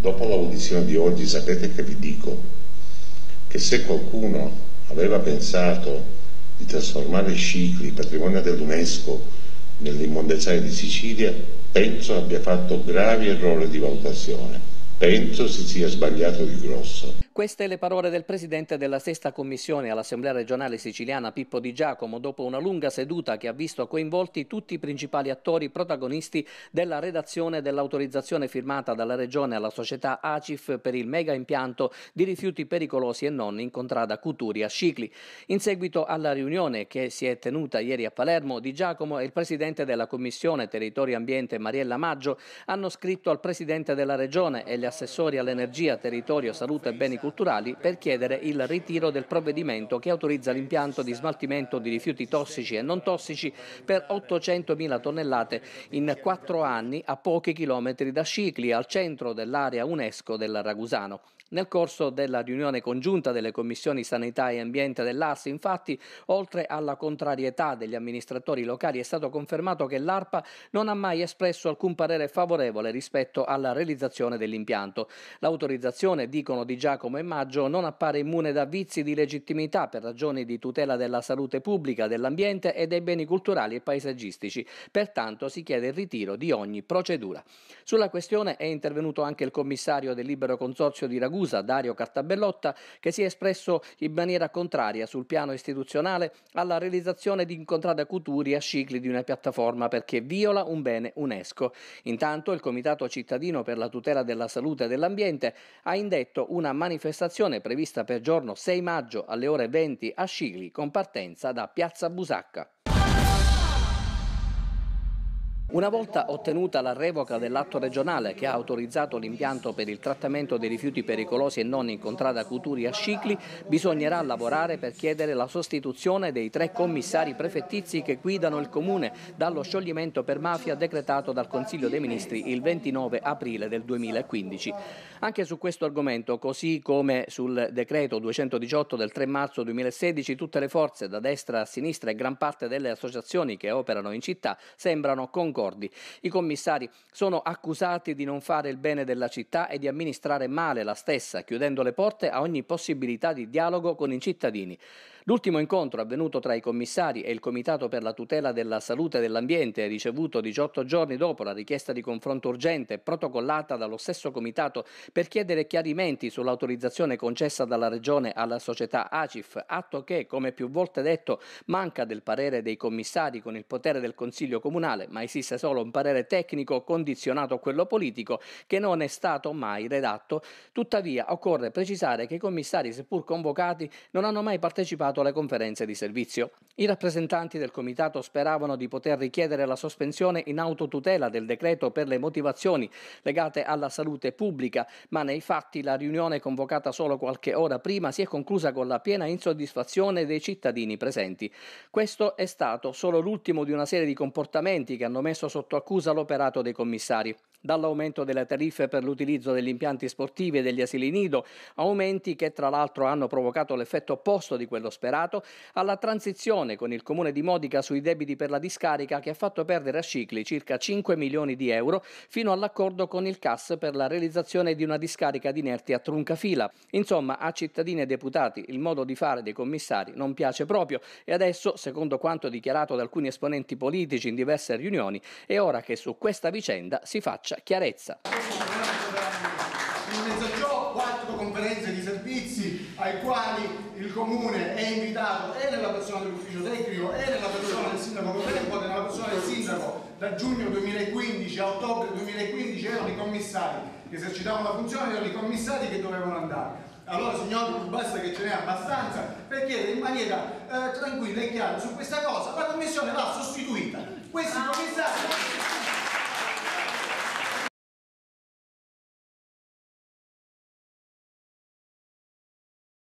Dopo l'audizione di oggi sapete che vi dico che se qualcuno aveva pensato di trasformare Scicli, patrimonio dell'UNESCO, nell'immondeziale di Sicilia, penso abbia fatto gravi errori di valutazione. Penso si sia sbagliato di grosso. Queste le parole del presidente della sesta commissione all'Assemblea regionale siciliana Pippo Di Giacomo dopo una lunga seduta che ha visto coinvolti tutti i principali attori protagonisti della redazione dell'autorizzazione firmata dalla regione alla società ACIF per il mega impianto di rifiuti pericolosi e non in contrada Cuturi a Scicli. In seguito alla riunione che si è tenuta ieri a Palermo, Di Giacomo e il presidente della commissione Territorio Ambiente Mariella Maggio hanno scritto al presidente della regione e gli assessori all'energia, territorio, salute e beni culturali culturali per chiedere il ritiro del provvedimento che autorizza l'impianto di smaltimento di rifiuti tossici e non tossici per 800.000 tonnellate in quattro anni a pochi chilometri da Scicli, al centro dell'area UNESCO del Ragusano. Nel corso della riunione congiunta delle commissioni sanità e ambiente dell'ARS, infatti, oltre alla contrarietà degli amministratori locali, è stato confermato che l'ARPA non ha mai espresso alcun parere favorevole rispetto alla realizzazione dell'impianto. L'autorizzazione, dicono di Giacomo e maggio non appare immune da vizi di legittimità per ragioni di tutela della salute pubblica, dell'ambiente e dei beni culturali e paesaggistici. Pertanto si chiede il ritiro di ogni procedura. Sulla questione è intervenuto anche il commissario del Libero Consorzio di Ragusa, Dario Cartabellotta, che si è espresso in maniera contraria sul piano istituzionale alla realizzazione di incontrate cuturi a cicli di una piattaforma perché viola un bene UNESCO. Intanto il Comitato Cittadino per la tutela della salute e dell'ambiente ha indetto una manifestazione manifestazione prevista per giorno 6 maggio alle ore 20 a Scigli con partenza da Piazza Busacca. Una volta ottenuta la revoca dell'atto regionale che ha autorizzato l'impianto per il trattamento dei rifiuti pericolosi e non in contrada Cuturi a Scicli, bisognerà lavorare per chiedere la sostituzione dei tre commissari prefettizi che guidano il Comune dallo scioglimento per mafia decretato dal Consiglio dei Ministri il 29 aprile del 2015. Anche su questo argomento, così come sul decreto 218 del 3 marzo 2016, tutte le forze da destra a sinistra e gran parte delle associazioni che operano in città sembrano concordare concordi. I commissari sono accusati di non fare il bene della città e di amministrare male la stessa, chiudendo le porte a ogni possibilità di dialogo con i cittadini. L'ultimo incontro avvenuto tra i commissari e il Comitato per la tutela della salute e dell'ambiente, ricevuto 18 giorni dopo la richiesta di confronto urgente protocollata dallo stesso Comitato per chiedere chiarimenti sull'autorizzazione concessa dalla Regione alla società ACIF, atto che, come più volte detto, manca del parere dei commissari con il potere del Consiglio Comunale, ma esiste esiste solo un parere tecnico condizionato a quello politico che non è stato mai redatto. Tuttavia occorre precisare che i commissari, seppur convocati, non hanno mai partecipato alle conferenze di servizio. I rappresentanti del comitato speravano di poter richiedere la sospensione in autotutela del decreto per le motivazioni legate alla salute pubblica, ma nei fatti la riunione convocata solo qualche ora prima si è conclusa con la piena insoddisfazione dei cittadini presenti. Questo è stato solo l'ultimo di una serie di comportamenti che hanno messo messo sotto accusa l'operato dei commissari dall'aumento delle tariffe per l'utilizzo degli impianti sportivi e degli asili nido, aumenti che tra l'altro hanno provocato l'effetto opposto di quello sperato, alla transizione con il comune di Modica sui debiti per la discarica che ha fatto perdere a Scicli circa 5 milioni di euro fino all'accordo con il CAS per la realizzazione di una discarica di inerti a Truncafila. Insomma, a cittadini e deputati il modo di fare dei commissari non piace proprio e adesso, secondo quanto dichiarato da alcuni esponenti politici in diverse riunioni, è ora che su questa vicenda si faccia chiarezza. In mezzo a ciò, quattro conferenze di servizi ai quali il comune è invitato e nella persona dell'ufficio tecnico e nella persona del sindaco Cotempo e nella persona del sindaco da giugno 2015 a ottobre 2015 erano i commissari che esercitavano la funzione erano i commissari che dovevano andare allora signori basta che ce n'è abbastanza per chiedere in maniera eh, tranquilla e chiara su questa cosa la commissione va sostituita questi ah.